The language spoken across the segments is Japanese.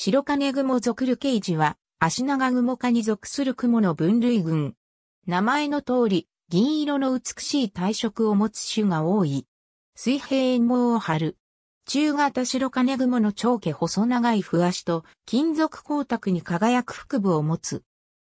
白金雲属ルケイジは、足長雲科に属する雲の分類群。名前の通り、銀色の美しい体色を持つ種が多い。水平円毛を張る。中型白金雲の長家細長いわ足と金属光沢に輝く腹部を持つ。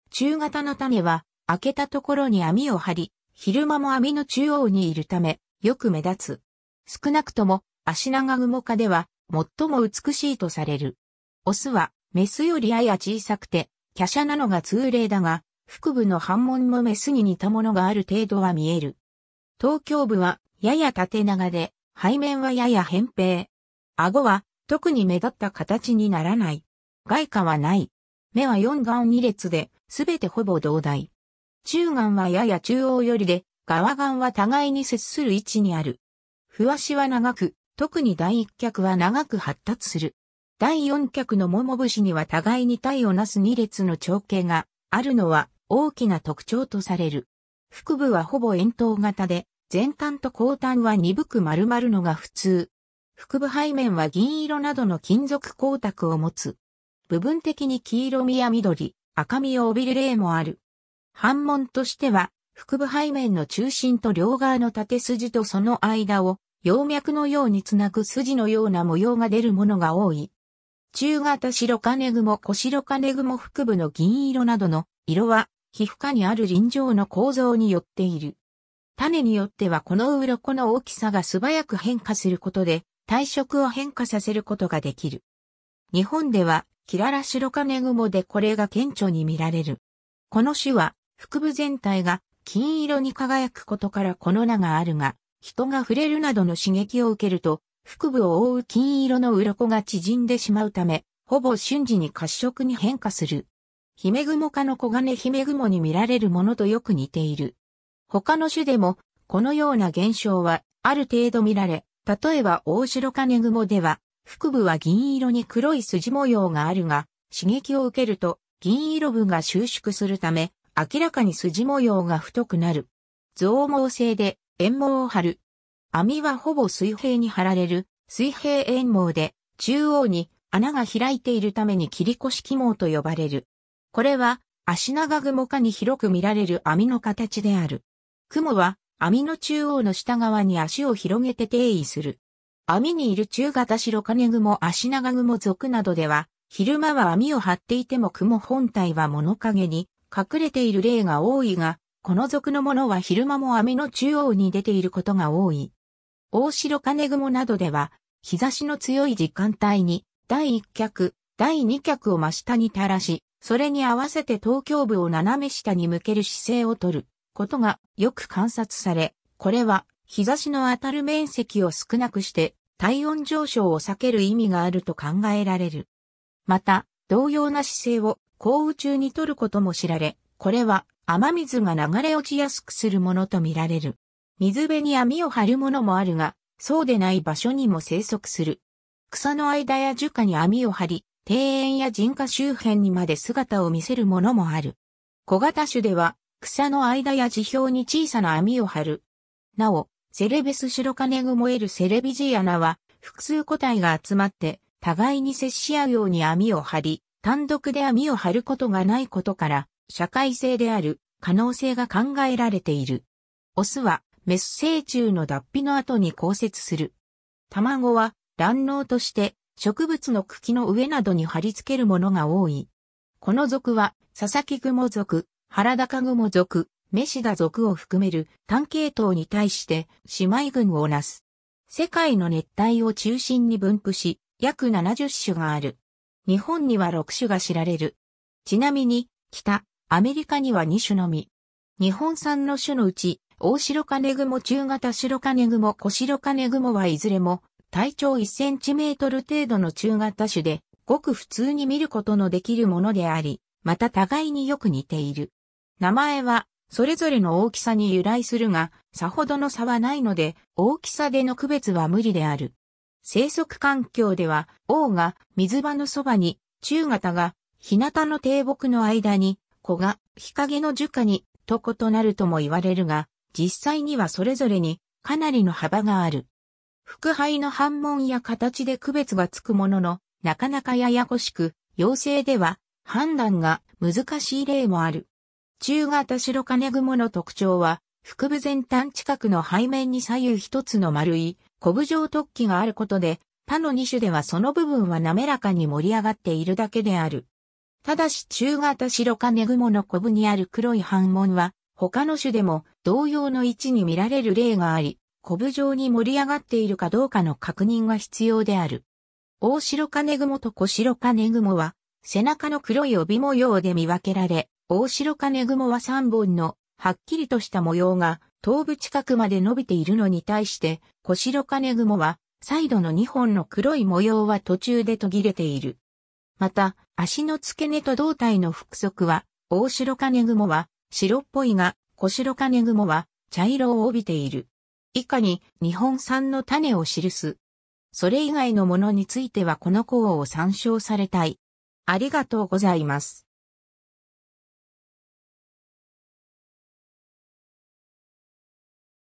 中型の種は開けたところに網を張り、昼間も網の中央にいるため、よく目立つ。少なくとも、足長雲科では、最も美しいとされる。オスは、メスよりやや小さくて、華奢なのが通例だが、腹部の反紋もメスに似たものがある程度は見える。東京部は、やや縦長で、背面はやや扁平。顎は、特に目立った形にならない。外貨はない。目は4眼2列で、すべてほぼ同大。中眼はやや中央寄りで、側眼は互いに接する位置にある。ふわしは長く、特に第一脚は長く発達する。第4脚の桃節には互いに体をなす2列の長径があるのは大きな特徴とされる。腹部はほぼ円筒型で、前端と後端は鈍く丸まるのが普通。腹部背面は銀色などの金属光沢を持つ。部分的に黄色みや緑、赤みを帯びる例もある。反問としては、腹部背面の中心と両側の縦筋とその間を、葉脈のようにつなぐ筋のような模様が出るものが多い。中型白金雲小白金雲腹部の銀色などの色は皮膚下にある臨場の構造によっている。種によってはこの鱗の大きさが素早く変化することで体色を変化させることができる。日本ではキララ白金雲でこれが顕著に見られる。この種は腹部全体が金色に輝くことからこの名があるが、人が触れるなどの刺激を受けると腹部を覆う金色の鱗が縮んでしまうため、ほぼ瞬時に褐色に変化する。ヒメグモ科のコガネヒメグモに見られるものとよく似ている。他の種でも、このような現象は、ある程度見られ、例えば大白カネグモでは、腹部は銀色に黒い筋模様があるが、刺激を受けると、銀色部が収縮するため、明らかに筋模様が太くなる。増毛性で、縁毛を張る、網はほぼ水平に張られる水平円網で中央に穴が開いているために切り越起網と呼ばれる。これは足長雲下に広く見られる網の形である。雲は網の中央の下側に足を広げて定位する。網にいる中型白金雲足長雲族などでは、昼間は網を張っていても雲本体は物陰に隠れている例が多いが、この族のものは昼間も網の中央に出ていることが多い。大城金雲などでは、日差しの強い時間帯に、第1脚、第2脚を真下に垂らし、それに合わせて東京部を斜め下に向ける姿勢をとることがよく観察され、これは日差しの当たる面積を少なくして体温上昇を避ける意味があると考えられる。また、同様な姿勢を降雨中にとることも知られ、これは雨水が流れ落ちやすくするものとみられる。水辺に網を張るものもあるが、そうでない場所にも生息する。草の間や樹下に網を張り、庭園や人家周辺にまで姿を見せるものもある。小型種では、草の間や地表に小さな網を張る。なお、セレベス白金グモエルセレビジアナは、複数個体が集まって、互いに接し合うように網を張り、単独で網を張ることがないことから、社会性である可能性が考えられている。オスはメス成虫の脱皮の後に降雪する。卵は卵嚢として植物の茎の上などに貼り付けるものが多い。この属は、佐々木雲属、原高雲属、メシダ属を含める単系統に対して姉妹群をなす。世界の熱帯を中心に分布し、約70種がある。日本には6種が知られる。ちなみに、北、アメリカには2種のみ。日本産の種のうち大白金雲中型白金雲小白金雲はいずれも体長1センチメートル程度の中型種で、ごく普通に見ることのできるものであり、また互いによく似ている。名前は、それぞれの大きさに由来するが、さほどの差はないので、大きさでの区別は無理である。生息環境では、王が水場のそばに、中型が日向の低木の間に、子が日陰の樹下に、と異なるとも言われるが、実際にはそれぞれにかなりの幅がある。腹肺の反問や形で区別がつくものの、なかなかややこしく、陽性では判断が難しい例もある。中型白金雲の特徴は、腹部前端近くの背面に左右一つの丸い、コブ状突起があることで、他の2種ではその部分は滑らかに盛り上がっているだけである。ただし中型白金雲のコブにある黒い反問は、他の種でも同様の位置に見られる例があり、コブ状に盛り上がっているかどうかの確認が必要である。大白金雲と小白金雲は、背中の黒い帯模様で見分けられ、大白金雲は3本のはっきりとした模様が頭部近くまで伸びているのに対して、小白金雲はサイドの2本の黒い模様は途中で途切れている。また、足の付け根と胴体の腹側は、大白金雲は白っぽいが、小白金雲は茶色を帯びている。以下に日本産の種を記す。それ以外のものについてはこの項を参照されたい。ありがとうございます。